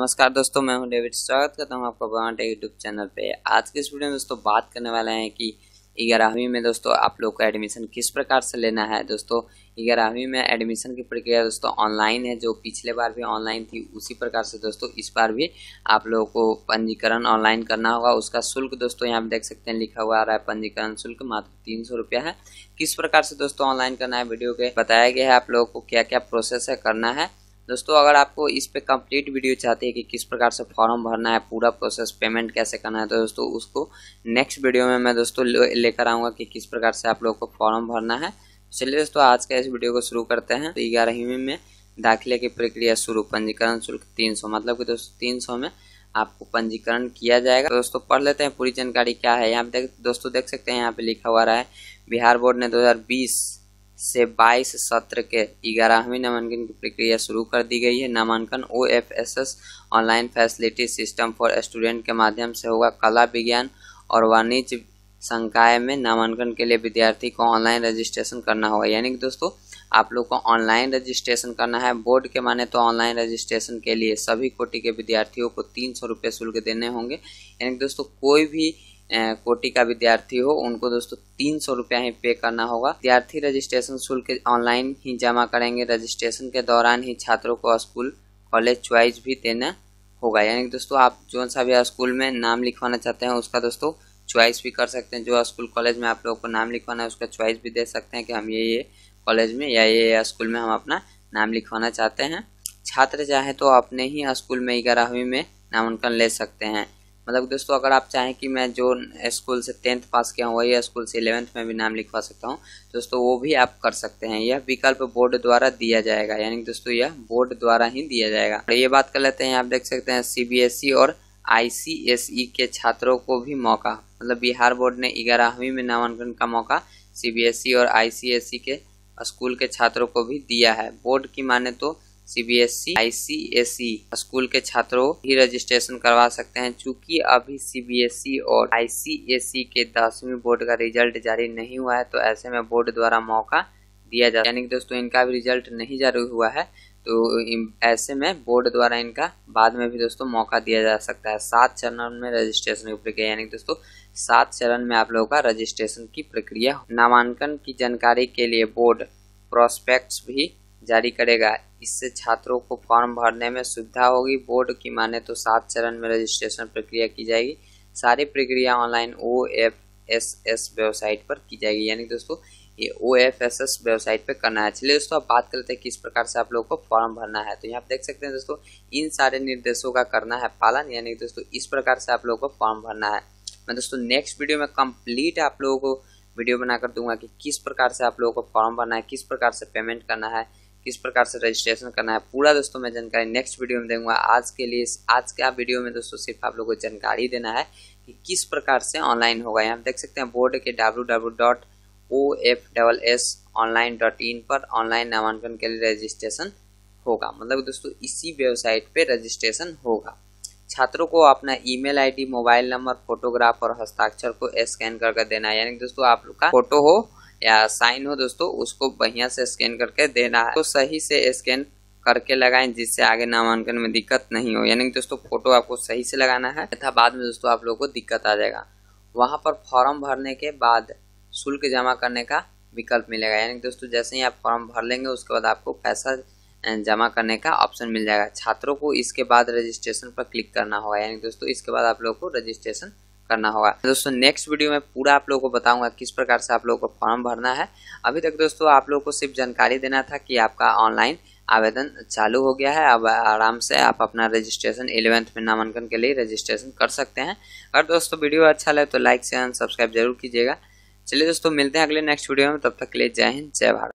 नमस्कार दोस्तों मैं हूं डेविड स्वागत करता हूं आपका बनाटे यूट्यूब चैनल पे आज के इस वीडियो में दोस्तों बात करने वाले हैं कि ग्यारहवीं में दोस्तों आप लोग का एडमिशन किस प्रकार से लेना है दोस्तों ग्यारहवीं में एडमिशन की प्रक्रिया दोस्तों ऑनलाइन है जो पिछले बार भी ऑनलाइन थी उसी प्रकार से दोस्तों इस बार भी आप लोगों को पंजीकरण ऑनलाइन करना होगा उसका शुल्क दोस्तों यहाँ पर देख सकते हैं लिखा हुआ आ रहा है पंजीकरण शुल्क मात्र तीन सौ रुपया है किस प्रकार से दोस्तों ऑनलाइन करना है वीडियो के बताया गया है आप लोगों को क्या क्या प्रोसेस है करना है दोस्तों अगर आपको इस पे कंप्लीट वीडियो चाहती है कि किस प्रकार से फॉर्म भरना है पूरा प्रोसेस पेमेंट कैसे करना है तो दोस्तों उसको नेक्स्ट वीडियो में मैं दोस्तों लेकर ले आऊँगा कि किस प्रकार से आप लोगों को फॉर्म भरना है चलिए दोस्तों आज का इस वीडियो को शुरू करते हैं तो ग्यारहवीं में दाखिले की प्रक्रिया शुरू पंजीकरण शुल्क तीन सौ मतलब कि दोस्तों तीन सौ में आपको पंजीकरण किया जाएगा तो दोस्तों पढ़ लेते हैं पूरी जानकारी क्या है यहाँ पे देख दोस्तों देख सकते हैं यहाँ पे लिखा हुआ रहा है बिहार बोर्ड ने 2020 से 22 सत्र के ग्यारहवीं नामांकन की प्रक्रिया शुरू कर दी गई है नामांकन O F S S online facility system for student के माध्यम से होगा कला विज्ञान और वाणिज्य संकाय में नामांकन के लिए विद्यार्थी को ऑनलाइन रजिस्ट्रेशन करना होगा यानी कि दोस्तों आप लोग को ऑनलाइन रजिस्ट्रेशन करना है बोर्ड के माने तो ऑनलाइन रजिस्ट्रेशन के लिए सभी कोटि के विद्यार्थियों को तीन सौ रुपये शुल्क देने होंगे यानी कि दोस्तों कोई भी कोटि का विद्यार्थी हो उनको दोस्तों तीन सौ रुपया ही पे करना होगा विद्यार्थी रजिस्ट्रेशन शुल्क ऑनलाइन ही जमा करेंगे रजिस्ट्रेशन के दौरान ही छात्रों को स्कूल कॉलेज च्वाइस भी देना होगा यानी दोस्तों आप जो सा भी स्कूल में नाम लिखवाना चाहते हैं उसका दोस्तों च्वाइस भी कर सकते हैं जो स्कूल कॉलेज में आप लोगों को नाम लिखवाना है उसका च्वाइस भी दे सकते हैं कि हम ये ये कॉलेज में या ये स्कूल में हम अपना नाम लिखवाना चाहते हैं छात्र चाहे तो अपने ही स्कूल में ग्यारहवीं में नामांकन ले सकते हैं मतलब दोस्तों अगर आप चाहें कि मैं जो स्कूल से टेंथ पास किया हूँ वही स्कूल से इलेवंथ में भी नाम लिखवा सकता हूँ दोस्तों वो भी आप कर सकते हैं यह विकल्प बोर्ड द्वारा दिया जाएगा यानी दोस्तों यह बोर्ड द्वारा ही दिया जाएगा ये बात कर लेते हैं आप देख सकते हैं सी और आई के छात्रों को भी मौका मतलब बिहार बोर्ड ने ग्यारहवीं में नामांकन का मौका सी और आई के स्कूल के छात्रों को भी दिया है बोर्ड की माने तो CBSE ICSE e, e, school के छात्रों ही रजिस्ट्रेशन करवा सकते हैं चूंकि अभी सीबीएसई e और आईसीएसई के दसवीं बोर्ड का रिजल्ट जारी नहीं हुआ है तो ऐसे में बोर्ड द्वारा मौका दिया जाता है यानी कि दोस्तों इनका भी रिजल्ट नहीं जारी हुआ है तो ऐसे में बोर्ड द्वारा इनका बाद में भी दोस्तों मौका दिया जा सकता है सात चरण में रजिस्ट्रेशन की प्रक्रिया यानी दोस्तों सात चरण में आप लोगों का रजिस्ट्रेशन की प्रक्रिया नामांकन की जानकारी के लिए बोर्ड प्रोस्पेक्ट्स भी जारी करेगा इससे छात्रों को फॉर्म भरने में सुविधा होगी बोर्ड की माने तो सात चरण में रजिस्ट्रेशन प्रक्रिया की जाएगी सारी प्रक्रिया online O F S S website पर की जाएगी यानी दोस्तों ये O F S S website पर करना है चलिए दोस्तों आप बात कर लेते हैं किस प्रकार से आप लोगों को फॉर्म भरना है तो यहाँ आप देख सकते हैं दोस्तों इन सारे निर्देशों का करना है पालन यानी दोस्तों इस प्रकार से आप लोगों को फॉर्म भरना है मैं दोस्तों नेक्स्ट वीडियो में कंप्लीट आप लोगों को वीडियो बनाकर दूंगा कि किस प्रकार से आप लोगों को फॉर्म भरना है किस प्रकार से पेमेंट करना है किस प्रकार से रजिस्ट्रेशन करना है पूरा दोस्तों मैं जानकारी नेक्स्ट वीडियो में दूंगा आज के लिए आज का वीडियो में दोस्तों सिर्फ आप लोगों को जानकारी देना है कि किस प्रकार से ऑनलाइन होगा यहाँ देख सकते हैं बोर्ड के W W dot O F double S online dot in पर ऑनलाइन नामांकन के लिए रजिस्ट्रेशन होगा मतलब दोस्तों इसी वेबसाइट पे रजिस्ट्रेशन होगा छात्रों को अपना email ID mobile number photograph और हस्ताक्षर को स्कैन करके देना है यानी दोस्तों आप लोग का फोटो हो या साइन हो दोस्तों उसको बढ़िया से स्कैन करके देना है तो सही से स्कैन करके लगाएं जिससे आगे नामांकन में दिक्कत नहीं हो यानी कि दोस्तों फोटो आपको सही से लगाना है तथा बाद में दोस्तों आप लोगों को दिक्कत आ जाएगा वहाँ पर फॉर्म भरने के बाद शुल्क जमा करने का विकल्प मिलेगा यानी कि दोस्तों जैसे ही आप फॉर्म भर लेंगे उसके बाद आपको पैसा जमा करने का ऑप्शन मिल जाएगा छात्रों को इसके बाद रजिस्ट्रेशन पर क्लिक करना होगा यानी दोस्तों इसके बाद आप लोगों को रजिस्ट्रेशन करना होगा दोस्तों नेक्स्ट वीडियो में पूरा आप लोगों को बताऊंगा किस प्रकार से आप लोगों को फॉर्म भरना है अभी तक दोस्तों आप लोगों को सिर्फ जानकारी देना था कि आपका ऑनलाइन आवेदन चालू हो गया है अब आराम से आप अपना रजिस्ट्रेशन एलेवेंथ में नामांकन के लिए रजिस्ट्रेशन कर सकते हैं अगर दोस्तों वीडियो अच्छा लगे तो लाइक शेयर सब्सक्राइब जरूर कीजिएगा चलिए दोस्तों मिलते हैं अगले नेक्स्ट वीडियो में तब तक के लिए जय हिंद जय भारत